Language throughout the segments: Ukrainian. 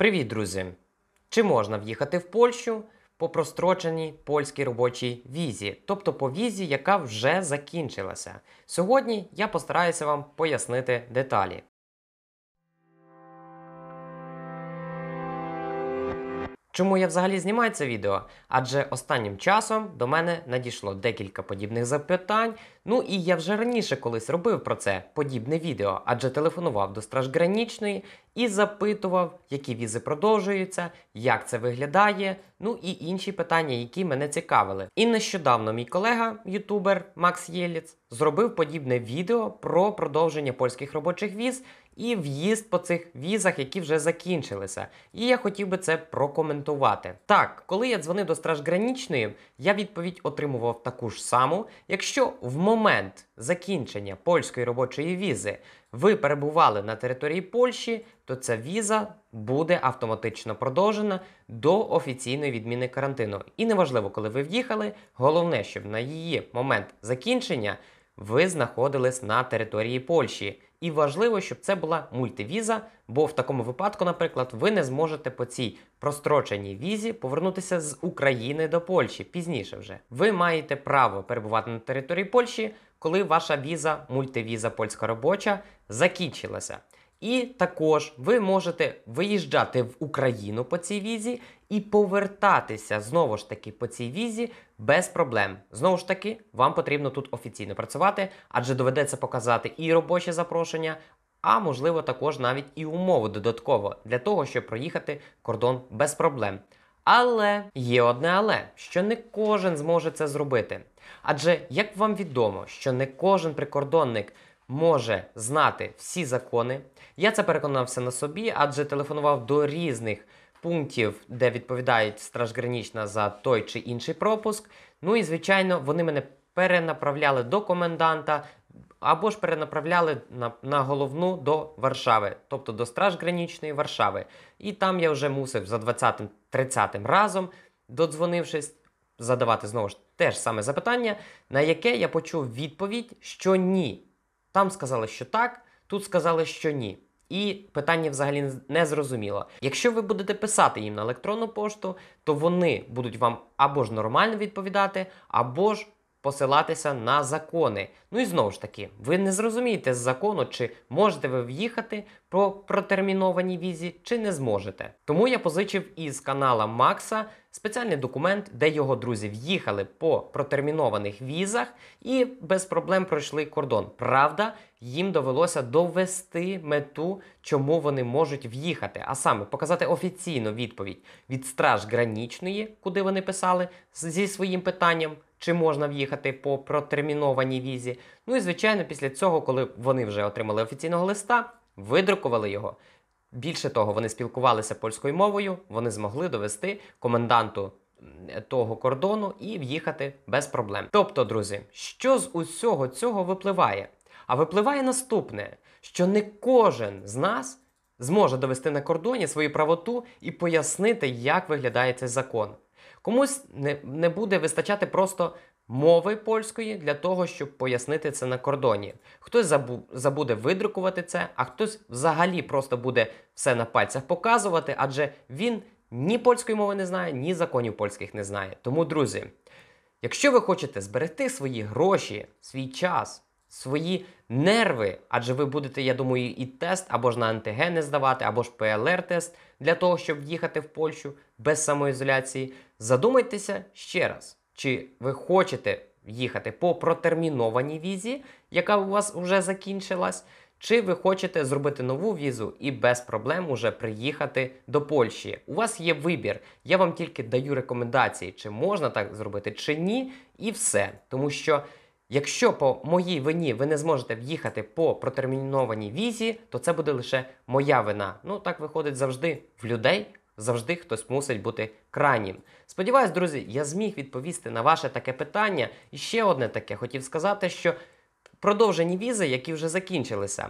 Привіт, друзі! Чи можна в'їхати в Польщу по простроченій польській робочій візі, тобто по візі, яка вже закінчилася? Сьогодні я постараюся вам пояснити деталі. Чому я взагалі знімаю це відео? Адже останнім часом до мене надійшло декілька подібних запитань. Ну і я вже раніше колись робив про це подібне відео, адже телефонував до Стражгранічної і запитував, які візи продовжуються, як це виглядає, ну і інші питання, які мене цікавили. І нещодавно мій колега, ютубер Макс Єліц, зробив подібне відео про продовження польських робочих віз і в'їзд по цих візах, які вже закінчилися. І я хотів би це прокоментувати. Так, коли я дзвонив до Стражгранічної, я відповідь отримував таку ж саму, якщо в момент закінчення польської робочої візи ви перебували на території Польщі, то ця віза буде автоматично продовжена до офіційної відміни карантину. І неважливо, коли ви в'їхали, головне, щоб на її момент закінчення ви знаходились на території Польщі. І важливо, щоб це була мультивіза, бо в такому випадку, наприклад, ви не зможете по цій простроченій візі повернутися з України до Польщі пізніше вже. Ви маєте право перебувати на території Польщі коли ваша віза, мультивіза польська робоча закінчилася. І також ви можете виїжджати в Україну по цій візі і повертатися знову ж таки по цій візі без проблем. Знову ж таки, вам потрібно тут офіційно працювати, адже доведеться показати і робоче запрошення, а можливо також навіть і умови додатково для того, щоб проїхати кордон без проблем. Але є одне але, що не кожен зможе це зробити. Адже як вам відомо, що не кожен прикордонник може знати всі закони, я це переконався на собі, адже телефонував до різних пунктів, де відповідають стражгранічна за той чи інший пропуск. Ну і звичайно, вони мене перенаправляли до коменданта, або ж перенаправляли на на головну до Варшави, тобто до страж гранічної Варшави. І там я вже мусив за 20-30 разом, додзвонившись, задавати знову ж те ж саме запитання, на яке я почув відповідь, що ні. Там сказали, що так, тут сказали, що ні. І питання взагалі не зрозуміло. Якщо ви будете писати їм на електронну пошту, то вони будуть вам або ж нормально відповідати, або ж посилатися на закони. Ну і знову ж таки, ви не зрозумієте з закону, чи можете ви в'їхати по протермінованій візі, чи не зможете. Тому я позичив із канала Макса спеціальний документ, де його друзі в'їхали по протермінованих візах і без проблем пройшли кордон. Правда, їм довелося довести мету, чому вони можуть в'їхати, а саме показати офіційну відповідь від страж гранічної, куди вони писали зі своїм питанням чи можна в'їхати по протермінованій візі. Ну і звичайно, після цього, коли вони вже отримали офіційного листа, видрукували його. Більше того, вони спілкувалися польською мовою, вони змогли довести коменданту того кордону і в'їхати без проблем. Тобто, друзі, що з усього цього випливає? А випливає наступне: що не кожен з нас зможе довести на кордоні свою правоту і пояснити, як виглядає цей закон. Комусь не, не буде вистачати просто мови польської для того, щоб пояснити це на кордоні. Хтось забу, забуде видрукувати це, а хтось взагалі просто буде все на пальцях показувати, адже він ні польської мови не знає, ні законів польських не знає. Тому, друзі, якщо ви хочете зберегти свої гроші, свій час свої нерви, адже ви будете, я думаю, і тест або ж на антигени здавати, або ж ПЛР-тест для того, щоб в'їхати в Польщу без самоізоляції. Задумайтеся ще раз, чи ви хочете їхати по протермінованій візі, яка у вас вже закінчилась, чи ви хочете зробити нову візу і без проблем уже приїхати до Польщі? У вас є вибір. Я вам тільки даю рекомендації, чи можна так зробити, чи ні, і все. Тому що Якщо по моїй вині ви не зможете в'їхати по протермінованій візі, то це буде лише моя вина. Ну так виходить завжди в людей. Завжди хтось мусить бути крайнім. Сподіваюсь, друзі, я зміг відповісти на ваше таке питання. І ще одне таке хотів сказати, що продовжені візи, які вже закінчилися,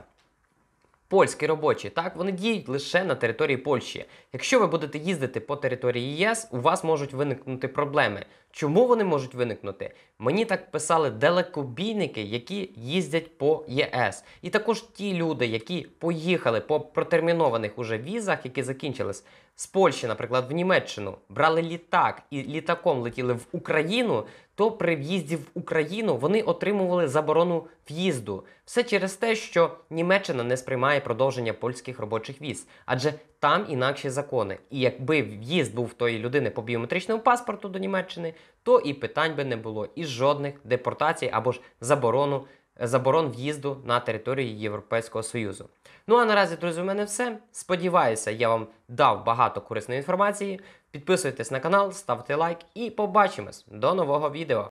польські робочі, так вони діють лише на території Польщі. Якщо ви будете їздити по території ЄС, у вас можуть виникнути проблеми. Чому вони можуть виникнути? Мені так писали далекобійники, які їздять по ЄС, і також ті люди, які поїхали по протермінованих уже візах, які закінчились з Польщі, наприклад, в Німеччину брали літак і літаком летіли в Україну, то при в'їзді в Україну вони отримували заборону в'їзду. Все через те, що Німеччина не сприймає продовження польських робочих віз, адже там інакші закони. І якби в'їзд був тої людини по біометричному паспорту до Німеччини, то і питань би не було, і жодних депортацій або ж заборону заборон в'їзду на територію Європейського Союзу. Ну а наразі, друзі, у мене все. Сподіваюся, я вам дав багато корисної інформації. Підписуйтесь на канал, ставте лайк і побачимось до нового відео.